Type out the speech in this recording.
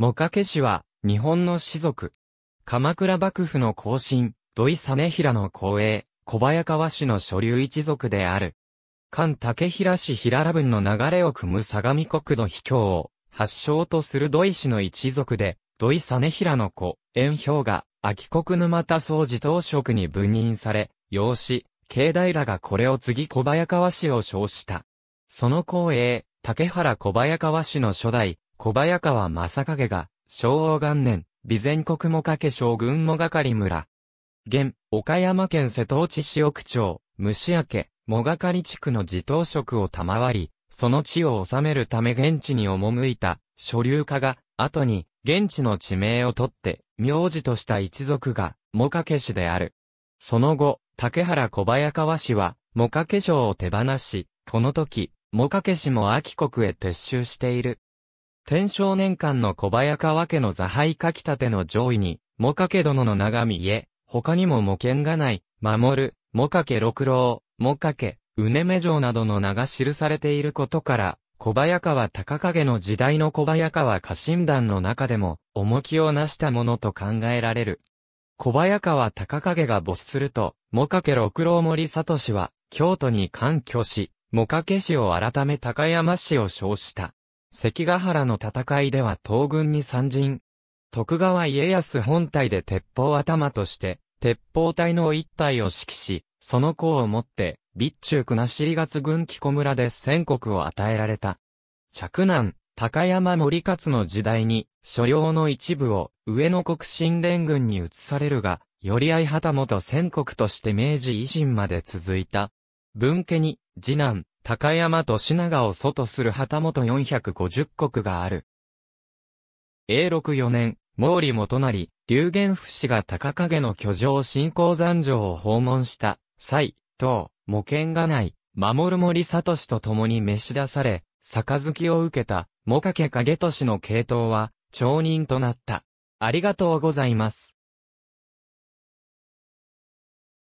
もかけ氏は、日本の氏族。鎌倉幕府の後進、土井実平の後衛、小早川氏の所流一族である。菅竹平氏平良文の流れを組む相模国土秘境を、発祥とする土井氏の一族で、土井実平の子、円氷が、秋国沼田総自当職に分任され、養子、慶平らがこれを次小早川氏を称した。その後衛、竹原小早川氏の初代、小早川正景が、昭和元年、備前国もかけ将軍もがかり村。現、岡山県瀬戸内市奥町、虫明け、もがかり地区の自頭職を賜り、その地を治めるため現地に赴いた、所流家が、後に、現地の地名を取って、名字とした一族が、もかけ氏である。その後、竹原小早川氏は、もかけ城を手放し、この時、もかけ氏も秋国へ撤収している。天正年間の小早川家の座配書き立ての上位に、もかけ殿の長見家、他にも模見がない、守る、もかけ六郎、もかけ、うねめ城などの名が記されていることから、小早川高影の時代の小早川家臣団の中でも、重きを成したものと考えられる。小早川高影が没すると、もかけ六郎森里氏は、京都に官挙し、もかけ氏を改め高山氏を称した。関ヶ原の戦いでは東軍に参陣。徳川家康本体で鉄砲頭として、鉄砲隊の一体を指揮し、その功をもって、備中国後月軍木小村で戦国を与えられた。着南、高山森勝の時代に、所領の一部を上野国新連軍に移されるが、寄合旗本戦国として明治維新まで続いた。文家に、次男、高山と品川を外する旗本450国がある。永禄4年、毛利元就、流言府氏が高影の居城新興山城を訪問した、際、等、模見がない、守森聡と共に召し出され、杯を受けた、もかけ影俊の系統は、町人となった。ありがとうございます。